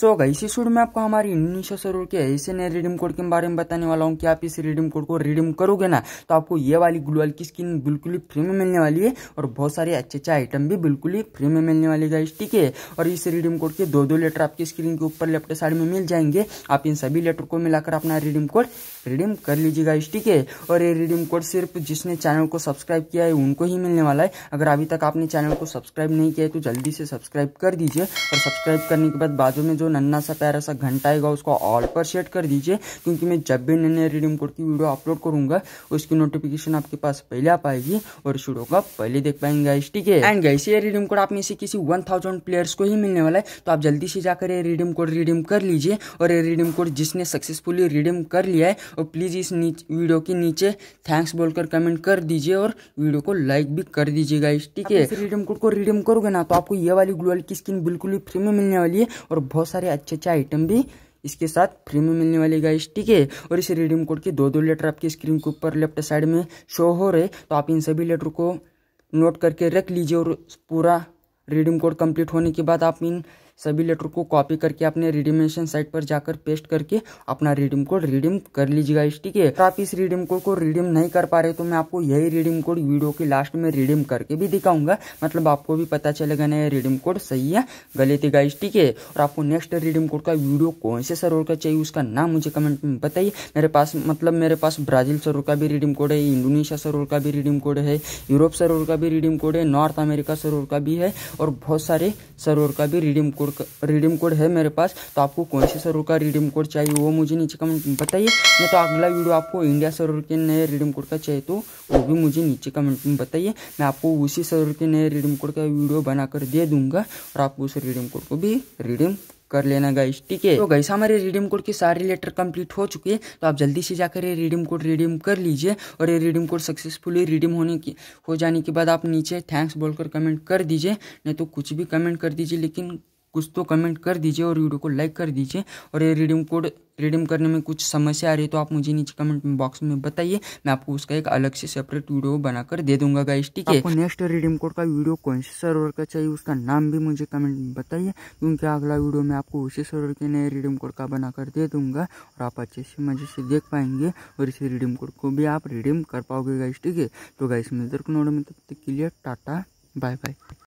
सो so, गई इसी should में आपको हमारी इनिशा सौ के ऐसे नए रिडीम कोड के बारे में बताने वाला हूँ कि आप इस रिडीम कोड को रिडीम करोगे ना तो आपको ये वाली वाली की स्किन बिल्कुल ही फ्री में मिलने वाली है और बहुत सारे अच्छे अच्छे आइटम भी बिल्कुल ही फ्री में मिलने वाली गाइस ठीक है और इस रिडीम कोड के दो दो लेटर आपकी स्क्रीन के ऊपर लेफ्ट साइड में मिल जाएंगे आप इन सभी लेटर को मिलाकर अपना रिडीम कोड रिडीम कर लीजिए गाइस ठीक है और ये रिडीम कोड सिर्फ जिसने चैनल को सब्सक्राइब किया है उनको ही मिलने वाला है अगर अभी तक आपने चैनल को सब्सक्राइब नहीं किया है तो जल्दी से सब्सक्राइब कर दीजिए और सब्सक्राइब करने के बाद बाजू में जो नन्ना सा प्यारा सा घंटा आएगा उसको ऑल पर सेट कर दीजिए क्योंकि मैं जब भी नन्हे रिडीम कोड की वीडियो अपलोड करूंगा उसकी नोटिफिकेशन आपके पास पहले आ पाएगी और इस वीडियो का पहले देख पाएंगे गाइस ठीक है एंड गाइस ये रिडीम कोड आप में से किसी वन थाउजेंड प्लेयर्स को ही मिलने वाला है तो आप जल्दी से जाकर ये रिडीम कोड रिडीम कर लीजिए और ये रिडीम कोड जिसने सक्सेसफुली रिडीम कर लिया है और प्लीज़ इस वीडियो के नीचे थैंक्स बोलकर कमेंट कर दीजिए और वीडियो को लाइक भी कर दीजिए गाइस ठीक है रिडीम कोड को रिडीम करोगे ना तो आपको ये वाली ग्लोअल की स्किन बिल्कुल ही फ्री में मिलने वाली है और बहुत सारे अच्छे अच्छे आइटम भी इसके साथ फ्री में मिलने वाली गाइस ठीक है और इस रिडीम कोड के दो दो लेटर आपकी स्क्रीन के ऊपर लेफ्ट साइड में शो हो रहे तो आप इन सभी लेटर को नोट करके रख लीजिए और पूरा रिडीम कोड कंप्लीट होने के बाद आप इन सभी लेटर को कॉपी करके अपने रिडीमेशन साइट पर जाकर पेस्ट करके अपना रिडीम कोड रिडीम कर लीजिएगा इस ठीक है अगर तो आप इस रिडीम कोड को रिडीम नहीं कर पा रहे तो मैं आपको यही रिडीम कोड वीडियो के लास्ट में रिडीम करके भी दिखाऊंगा मतलब आपको भी पता चलेगा ना रिडीम कोड सही है गलत है गाइस ठीक है और आपको नेक्स्ट रिडीम कोड का वीडियो कौन से सर्वर का चाहिए उसका नाम मुझे कमेंट में बताइए मेरे पास मतलब मेरे पास ब्राजील सर्वर का भी रिडीम कोड है इंडोनेशिया सर्वर का भी रिडीम कोड है यूरोप सर्वर का भी रिडीम कोड है नॉर्थ अमेरिका सर्वर का भी है और बहुत सारे सर्वर का भी redeem code code redeem code है मेरे पास तो आपको कौन से सर्वर का रिडीम कोड चाहिए वो मुझे नीचे कमेंट में बताइए नहीं तो अगला वीडियो आपको इंडिया सर्वर के नए रिडीम कोड का चाहिए तो वो भी मुझे नीचे कमेंट में बताइए मैं आपको उसी सर्वर के नए रिडीम कोड का वीडियो बनाकर दे दूंगा और आपको उस रिडीम कोड को भी रिडीम कर लेना गाइस ठीक है तो गाइस हमारे रिडीम कोड की सारी लेटर कंप्लीट हो चुकी है तो आप जल्दी से जाकर ये रिडीम कोड रिडीम कर लीजिए और ये रिडीम कोड सक्सेसफुली रिडीम होने की हो जाने के बाद आप नीचे थैंक्स बोलकर कमेंट कर दीजिए नहीं तो कुछ भी कमेंट कर दीजिए लेकिन कुछ तो कमेंट कर दीजिए और वीडियो को लाइक कर दीजिए और ये रिडीम कोड रिडीम करने में कुछ समस्या आ रही है तो आप मुझे नीचे कमेंट में बॉक्स में बताइए मैं आपको उसका एक अलग से सेपरेट वीडियो बनाकर दे दूंगा गाइस ठीक है आपको नेक्स्ट रिडीम कोड का वीडियो कौन से सर्वर का चाहिए उसका नाम भी मुझे कमेंट में बताइए क्योंकि अगला वीडियो मैं आपको उसी सर्वर के नए रिडीम कोड का बनाकर दे दूंगा और आप अच्छे से मजे से देख पाएंगे और इसी रिडीम कोड को भी आप रिडीम कर पाओगे गाइस ठीक है तो गाइस मिलते नोड में तब तक के लिए टाटा बाय बाय